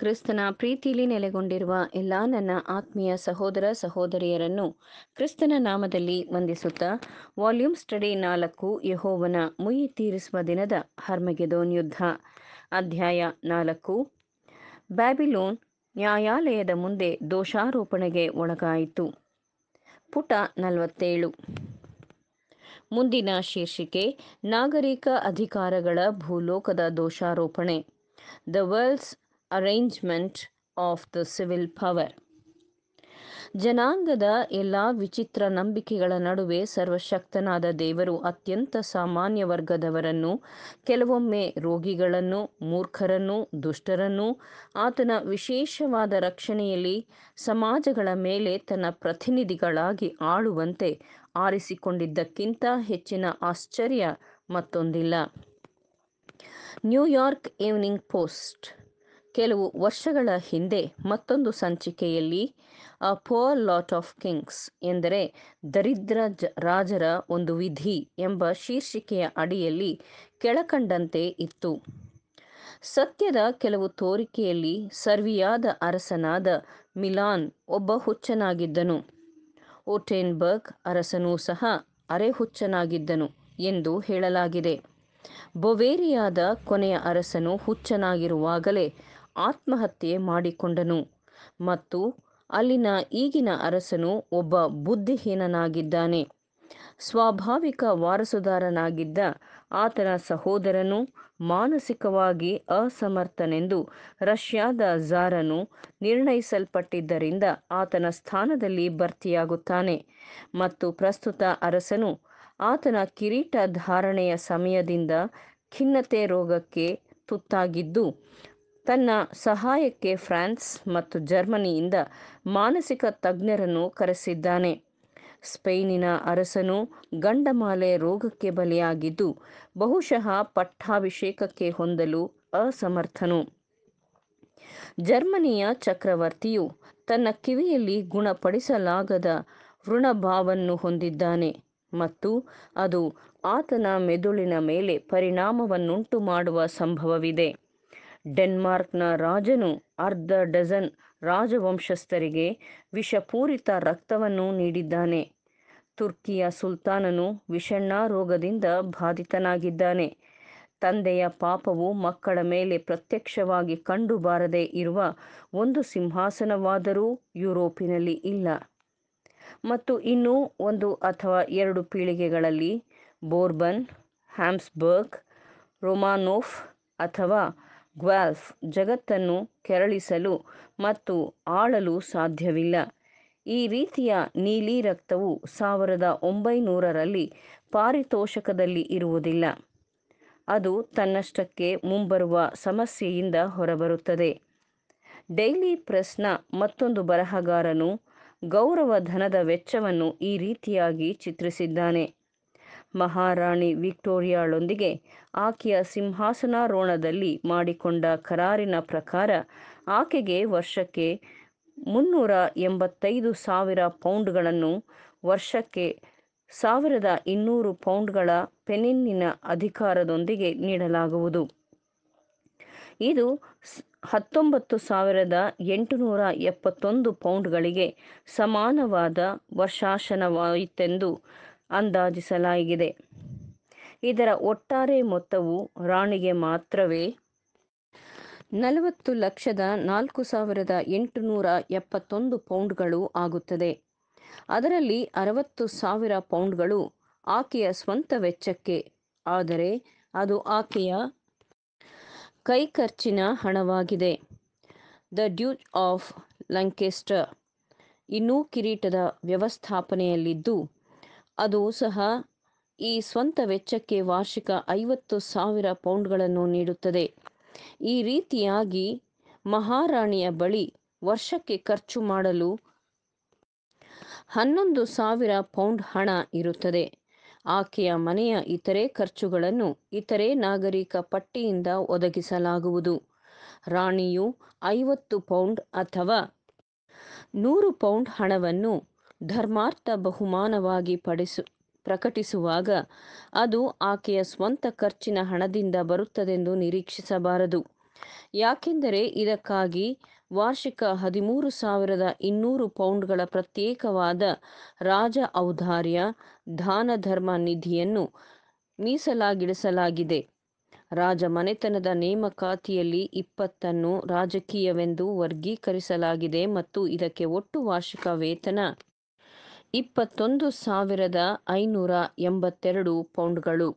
ಕ್ರಿಸ್ತನ ಪ್ರೀತಿಯಲ್ಲಿ ನೆಲೆಗೊಂಡಿರುವ ಎಲ್ಲ ನನ್ನ ಆತ್ಮೀಯ ಸಹೋದರ ಸಹೋದರಿಯರನ್ನು ಕ್ರಿಸ್ತನ ನಾಮದಲ್ಲಿ ವಂದಿಸುತ್ತಾ ವಾಲ್ಯೂಮ್ ಸ್ಟಡಿ ನಾಲ್ಕು ಯಹೋವನ ಮುಯಿ ತೀರಿಸುವ ದಿನದ ಹರ್ಮಗೆದೋನ್ ಯುದ್ಧ ಅಧ್ಯಾಯ ನಾಲ್ಕು ಬ್ಯಾಬಿಲೋನ್ ನ್ಯಾಯಾಲಯದ ಮುಂದೆ ದೋಷಾರೋಪಣೆಗೆ ಒಳಗಾಯಿತು ಪುಟ ನಲವತ್ತೇಳು ಮುಂದಿನ ಶೀರ್ಷಿಕೆ ನಾಗರಿಕ ಅಧಿಕಾರಗಳ ಭೂಲೋಕದ ದೋಷಾರೋಪಣೆ the world's arrangement of the civil power ಜನಾಂಗದ ಎಲ್ಲ ವಿಚಿತ್ರ ನಂಬಿಕೆಗಳ ನಡುವೆ ಸರ್ವಶಕ್ತನಾದ ದೇವರು ಅತ್ಯಂತ ಸಾಮಾನ್ಯ ವರ್ಗದವರನ್ನು ಕೆಲವೊಮ್ಮೆ ರೋಗಿಗಳನ್ನು ಮೂರ್ಖರನ್ನು ದುಷ್ಟರನ್ನು ಆತನ ವಿಶೇಷವಾದ ರಕ್ಷಣೆಯಲ್ಲಿ ಸಮಾಜಗಳ ಮೇಲೆ ತನ್ನ ಪ್ರತಿನಿಧಿಗಳಾಗಿ ಆಳುವಂತೆ ಆರಿಸಿಕೊಂಡಿದ್ದಕ್ಕಿಂತ ಹೆಚ್ಚಿನ ಆಶ್ಚರ್ಯ ಮತ್ತೊಂದಿಲ್ಲ ನ್ಯೂಯಾರ್ಕ್ ಈವ್ನಿಂಗ್ ಪೋಸ್ಟ್ ಕೆಲವು ವರ್ಷಗಳ ಹಿಂದೆ ಮತ್ತೊಂದು ಸಂಚಿಕೆಯಲ್ಲಿ a poor lot of kings ಎಂದರೆ ದರಿದ್ರ ಜ ರಾಜರ ಒಂದು ವಿಧಿ ಎಂಬ ಶೀರ್ಷಿಕೆಯ ಅಡಿಯಲ್ಲಿ ಕೆಳಕಂಡಂತೆ ಇತ್ತು ಸತ್ಯದ ಕೆಲವು ತೋರಿಕೆಯಲ್ಲಿ ಸರ್ವಿಯಾದ ಅರಸನಾದ ಮಿಲಾನ್ ಒಬ್ಬ ಹುಚ್ಚನಾಗಿದ್ದನು ಓಟೆನ್ಬರ್ಗ್ ಅರಸನೂ ಸಹ ಅರೆ ಹುಚ್ಚನಾಗಿದ್ದನು ಎಂದು ಹೇಳಲಾಗಿದೆ ಬೊವೇರಿಯಾದ ಕೊನೆಯ ಅರಸನು ಹುಚ್ಚನಾಗಿರುವಾಗಲೇ ಆತ್ಮಹತ್ಯೆ ಮಾಡಿಕೊಂಡನು ಮತ್ತು ಅಲ್ಲಿನ ಈಗಿನ ಅರಸನು ಒಬ್ಬ ಬುದ್ಧಿಹೀನನಾಗಿದ್ದಾನೆ ಸ್ವಾಭಾವಿಕ ವಾರಸುದಾರನಾಗಿದ್ದ ಆತನ ಸಹೋದರನು ಮಾನಸಿಕವಾಗಿ ಅಸಮರ್ಥನೆಂದು ರಷ್ಯಾದ ಜಾರನು ನಿರ್ಣಯಿಸಲ್ಪಟ್ಟಿದ್ದರಿಂದ ಆತನ ಸ್ಥಾನದಲ್ಲಿ ಭರ್ತಿಯಾಗುತ್ತಾನೆ ಮತ್ತು ಪ್ರಸ್ತುತ ಅರಸನು ಆತನ ಕಿರೀಟ ಧಾರಣೆಯ ಸಮಯದಿಂದ ಖಿನ್ನತೆ ರೋಗಕ್ಕೆ ತುತ್ತಾಗಿದ್ದು ತನ್ನ ಸಹಾಯಕ್ಕೆ ಫ್ರಾನ್ಸ್ ಮತ್ತು ಜರ್ಮನಿಯಿಂದ ಮಾನಸಿಕ ತಜ್ಞರನ್ನು ಕರೆಸಿದ್ದಾನೆ ಸ್ಪೇನಿನ ಅರಸನು ಗಂಡಮಾಲೆ ರೋಗಕ್ಕೆ ಬಲಿಯಾಗಿದ್ದು ಬಹುಶಃ ಪಟ್ಟಾಭಿಷೇಕಕ್ಕೆ ಹೊಂದಲು ಅಸಮರ್ಥನು ಜರ್ಮನಿಯ ಚಕ್ರವರ್ತಿಯು ತನ್ನ ಕಿವಿಯಲ್ಲಿ ಗುಣಪಡಿಸಲಾಗದ ಋಣಭಾವನ್ನು ಹೊಂದಿದ್ದಾನೆ ಮತ್ತು ಅದು ಆತನ ಮೆದುಳಿನ ಮೇಲೆ ಪರಿಣಾಮವನ್ನುಂಟು ಮಾಡುವ ಸಂಭವವಿದೆ ಡೆನ್ಮಾರ್ಕ್ನ ರಾಜನು ಅರ್ಧ ಡಜನ್ ರಾಜವಂಶಸ್ಥರಿಗೆ ವಿಷಪೂರಿತ ರಕ್ತವನ್ನು ನೀಡಿದ್ದಾನೆ ತುರ್ಕಿಯ ಸುಲ್ತಾನನು ವಿಷಣ್ಣ ರೋಗದಿಂದ ಬಾಧಿತನಾಗಿದ್ದಾನೆ ತಂದೆಯ ಪಾಪವು ಮಕ್ಕಳ ಮೇಲೆ ಪ್ರತ್ಯಕ್ಷವಾಗಿ ಕಂಡುಬಾರದೆ ಇರುವ ಒಂದು ಸಿಂಹಾಸನವಾದರೂ ಯುರೋಪಿನಲ್ಲಿ ಇಲ್ಲ ಮತ್ತು ಇನ್ನೂ ಒಂದು ಅಥವಾ ಎರಡು ಪೀಳಿಗೆಗಳಲ್ಲಿ ಬೋರ್ಬನ್ ಹ್ಯಾಮ್ಸ್ಬರ್ಗ್ ರೊಮಾನೋಫ್ ಅಥವಾ ಗ್ವಾಲ್ಫ್ ಜಗತ್ತನ್ನು ಕೆರಳಿಸಲು ಮತ್ತು ಆಳಲು ಸಾಧ್ಯವಿಲ್ಲ ಈ ರೀತಿಯ ನೀಲಿ ರಕ್ತವು ಸಾವಿರದ ಒಂಬೈನೂರರಲ್ಲಿ ಪಾರಿತೋಷಕದಲ್ಲಿ ಇರುವುದಿಲ್ಲ ಅದು ತನ್ನಷ್ಟಕ್ಕೆ ಮುಂಬರುವ ಸಮಸ್ಯೆಯಿಂದ ಹೊರಬರುತ್ತದೆ ಡೈಲಿ ಪ್ರೆಸ್ನ ಮತ್ತೊಂದು ಬರಹಗಾರನು ಗೌರವ ಧನದ ವೆಚ್ಚವನ್ನು ಈ ರೀತಿಯಾಗಿ ಚಿತ್ರಿಸಿದ್ದಾನೆ ಮಹಾರಾಣಿ ವಿಕ್ಟೋರಿಯಾಳೊಂದಿಗೆ ಆಕೆಯ ಸಿಂಹಾಸನಾರೋಹಣದಲ್ಲಿ ಮಾಡಿಕೊಂಡ ಕರಾರಿನ ಪ್ರಕಾರ ಆಕೆಗೆ ವರ್ಷಕ್ಕೆ ಮುನ್ನೂರ ಎಂಬತ್ತೈದು ಸಾವಿರ ಪೌಂಡ್ಗಳನ್ನು ವರ್ಷಕ್ಕೆ ಸಾವಿರದ ಇನ್ನೂರು ಪೌಂಡ್ಗಳ ಪೆನಿನ್ನಿನ ಅಧಿಕಾರದೊಂದಿಗೆ ನೀಡಲಾಗುವುದು ಇದು ಹತ್ತೊಂಬತ್ತು ಸಾವಿರದ ಎಂಟುನೂರ ಎಪ್ಪತ್ತೊಂದು ಪೌಂಡ್ಗಳಿಗೆ ಸಮಾನವಾದ ವರ್ಷಾಶನವಾಯಿತೆಂದು ಅಂದಾಜಿಸಲಾಗಿದೆ ಇದರ ಒಟ್ಟಾರೆ ಮೊತ್ತವು ರಾಣಿಗೆ ಮಾತ್ರವೇ ನಲವತ್ತು ಲಕ್ಷದ ನಾಲ್ಕು ಸಾವಿರದ ಎಂಟುನೂರ ಎಪ್ಪತ್ತೊಂದು ಪೌಂಡ್ಗಳು ಆಗುತ್ತದೆ ಅದರಲ್ಲಿ ಅರವತ್ತು ಸಾವಿರ ಪೌಂಡ್ಗಳು ಆಕೆಯ ಸ್ವಂತ ವೆಚ್ಚಕ್ಕೆ ಆದರೆ ಅದು ಆಕೆಯ ಕೈ ಖರ್ಚಿನ ಹಣವಾಗಿದೆ ದ ಡ್ಯೂಚ್ ಆಫ್ ಲಂಕೆಸ್ಟರ್ ಇನ್ನೂ ಕಿರೀಟದ ವ್ಯವಸ್ಥಾಪನೆಯಲ್ಲಿದ್ದು ಅದು ಸಹ ಈ ಸ್ವಂತ ವೆಚ್ಚಕ್ಕೆ ವಾರ್ಷಿಕ ಐವತ್ತು ಸಾವಿರ ಪೌಂಡ್ಗಳನ್ನು ನೀಡುತ್ತದೆ ಈ ರೀತಿಯಾಗಿ ಮಹಾರಾಣಿಯ ಬಳಿ ವರ್ಷಕ್ಕೆ ಖರ್ಚು ಮಾಡಲು ಹನ್ನೊಂದು ಸಾವಿರ ಪೌಂಡ್ ಹಣ ಇರುತ್ತದೆ ಆಕೆಯ ಮನೆಯ ಇತರೆ ಖರ್ಚುಗಳನ್ನು ಇತರೆ ನಾಗರಿಕ ಪಟ್ಟಿಯಿಂದ ಒದಗಿಸಲಾಗುವುದು ರಾಣಿಯು ಐವತ್ತು ಪೌಂಡ್ ಅಥವಾ ನೂರು ಪೌಂಡ್ ಹಣವನ್ನು ಧರ್ಮಾರ್ಥ ಬಹುಮಾನವಾಗಿ ಪಡಿಸು ಪ್ರಕಟಿಸುವಾಗ ಅದು ಆಕೆಯ ಸ್ವಂತ ಖರ್ಚಿನ ಹಣದಿಂದ ಬರುತ್ತದೆಂದು ನಿರೀಕ್ಷಿಸಬಾರದು ಯಾಕೆಂದರೆ ಇದಕ್ಕಾಗಿ ವಾರ್ಷಿಕ ಹದಿಮೂರು ಸಾವಿರದ ಇನ್ನೂರು ಪೌಂಡ್ಗಳ ಪ್ರತ್ಯೇಕವಾದ ರಾಜ ಔದಾರ್ಯ ದಾನ ಧರ್ಮ ನಿಧಿಯನ್ನು ಮೀಸಲಾಗಿಡಿಸಲಾಗಿದೆ ರಾಜ ಮನೆತನದ ನೇಮಕಾತಿಯಲ್ಲಿ ಇಪ್ಪತ್ತನ್ನು ರಾಜಕೀಯವೆಂದು ವರ್ಗೀಕರಿಸಲಾಗಿದೆ ಮತ್ತು ಇದಕ್ಕೆ ಒಟ್ಟು ವಾರ್ಷಿಕ ವೇತನ ಇಪ್ಪತ್ತೊಂದು ಸಾವಿರದ ಐನೂರ ಎಂಬತ್ತೆರಡು ಪೌಂಡ್ಗಳು